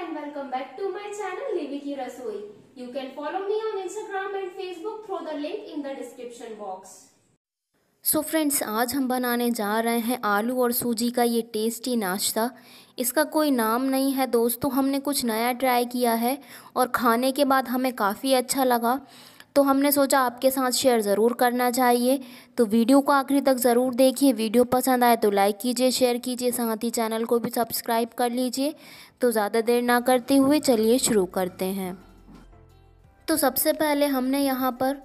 and welcome back to my channel Livy Ki Rasoi. You can follow me on Instagram and Facebook through the link in the description box. So so friends आज हम बनाने जा रहे हैं आलू और सूजी का ये टेस्टी नाश्ता इसका कोई नाम नहीं है दोस्तों हमने कुछ नया ट्राई किया है और खाने के बाद हमें काफ़ी अच्छा लगा तो हमने सोचा आपके साथ शेयर ज़रूर करना चाहिए तो वीडियो को आखिरी तक ज़रूर देखिए वीडियो पसंद आए तो लाइक कीजिए शेयर कीजिए साथ ही चैनल को भी सब्सक्राइब कर लीजिए तो ज़्यादा देर ना करते हुए चलिए शुरू करते हैं तो सबसे पहले हमने यहाँ पर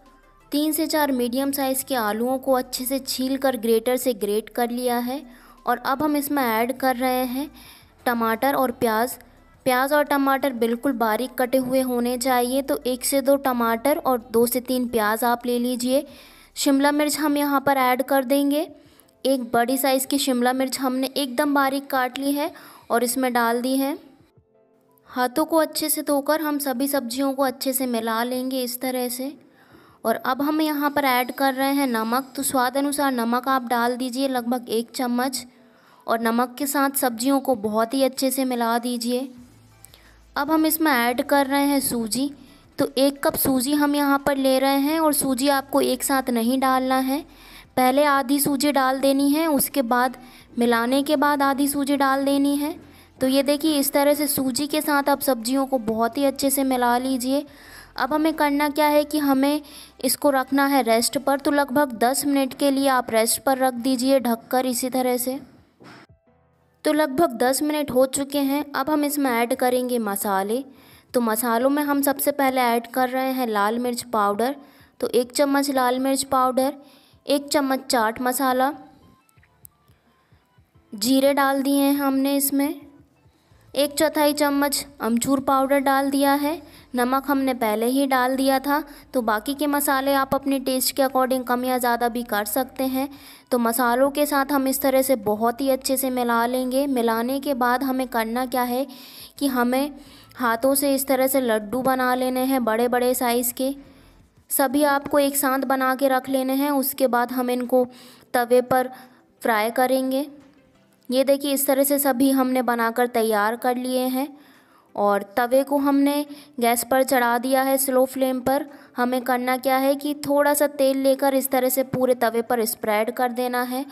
तीन से चार मीडियम साइज़ के आलूओं को अच्छे से छील कर ग्रेटर से ग्रेट कर लिया है और अब हम इसमें ऐड कर रहे हैं टमाटर और प्याज़ प्याज और टमाटर बिल्कुल बारीक कटे हुए होने चाहिए तो एक से दो टमाटर और दो से तीन प्याज आप ले लीजिए शिमला मिर्च हम यहाँ पर ऐड कर देंगे एक बड़ी साइज़ की शिमला मिर्च हमने एकदम बारीक काट ली है और इसमें डाल दी है हाथों को अच्छे से धोकर हम सभी सब्जियों को अच्छे से मिला लेंगे इस तरह से और अब हम यहाँ पर ऐड कर रहे हैं नमक तो स्वाद अनुसार नमक आप डाल दीजिए लगभग एक चम्मच और नमक के साथ सब्जियों को बहुत ही अच्छे से मिला दीजिए अब हम इसमें ऐड कर रहे हैं सूजी तो एक कप सूजी हम यहाँ पर ले रहे हैं और सूजी आपको एक साथ नहीं डालना है पहले आधी सूजी डाल देनी है उसके बाद मिलाने के बाद आधी सूजी डाल देनी है तो ये देखिए इस तरह से सूजी के साथ आप सब्जियों को बहुत ही अच्छे से मिला लीजिए अब हमें करना क्या है कि हमें इसको रखना है रेस्ट पर तो लगभग 10 मिनट के लिए आप रेस्ट पर रख दीजिए ढककर इसी तरह से तो लगभग दस मिनट हो चुके हैं अब हम इसमें ऐड करेंगे मसाले तो मसालों में हम सबसे पहले ऐड कर रहे हैं लाल मिर्च पाउडर तो एक चम्मच लाल मिर्च पाउडर एक चम्मच चाट मसाला जीरे डाल दिए हैं हमने इसमें एक चौथाई चम्मच अमचूर पाउडर डाल दिया है नमक हमने पहले ही डाल दिया था तो बाकी के मसाले आप अपने टेस्ट के अकॉर्डिंग कम या ज़्यादा भी कर सकते हैं तो मसालों के साथ हम इस तरह से बहुत ही अच्छे से मिला लेंगे मिलाने के बाद हमें करना क्या है कि हमें हाथों से इस तरह से लड्डू बना लेने हैं बड़े बड़े साइज़ के सभी आपको एक साथ बना के रख लेने हैं उसके बाद हम इनको तवे पर फ्राई करेंगे ये देखिए इस तरह से सभी हमने बनाकर तैयार कर लिए हैं और तवे को हमने गैस पर चढ़ा दिया है स्लो फ्लेम पर हमें करना क्या है कि थोड़ा सा तेल लेकर इस तरह से पूरे तवे पर स्प्रेड कर देना है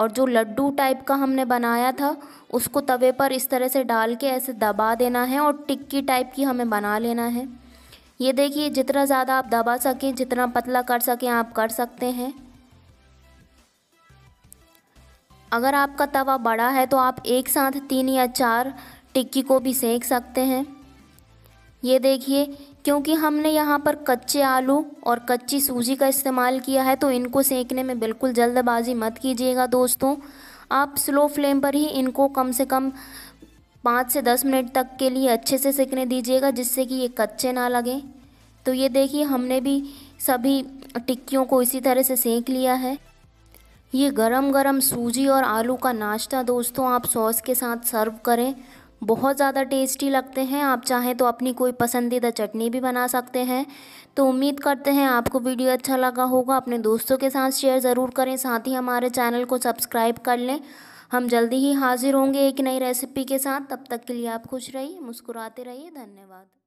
और जो लड्डू टाइप का हमने बनाया था उसको तवे पर इस तरह से डाल के ऐसे दबा देना है और टिक्की टाइप की हमें बना लेना है ये देखिए जितना ज़्यादा आप दबा सकें जितना पतला कर सकें आप कर सकते हैं अगर आपका तवा बड़ा है तो आप एक साथ तीन या चार टिक्की को भी सेक सकते हैं ये देखिए क्योंकि हमने यहाँ पर कच्चे आलू और कच्ची सूजी का इस्तेमाल किया है तो इनको सेकने में बिल्कुल जल्दबाजी मत कीजिएगा दोस्तों आप स्लो फ्लेम पर ही इनको कम से कम पाँच से दस मिनट तक के लिए अच्छे से सेकने दीजिएगा जिससे कि ये कच्चे ना लगें तो ये देखिए हमने भी सभी टिक्कियों को इसी तरह से सेक लिया है ये गरम गरम सूजी और आलू का नाश्ता दोस्तों आप सॉस के साथ सर्व करें बहुत ज़्यादा टेस्टी लगते हैं आप चाहें तो अपनी कोई पसंदीदा चटनी भी बना सकते हैं तो उम्मीद करते हैं आपको वीडियो अच्छा लगा होगा अपने दोस्तों के साथ शेयर ज़रूर करें साथ ही हमारे चैनल को सब्सक्राइब कर लें हम जल्दी ही हाजिर होंगे एक नई रेसिपी के साथ तब तक के लिए आप खुश रहिए मुस्कुराते रहिए धन्यवाद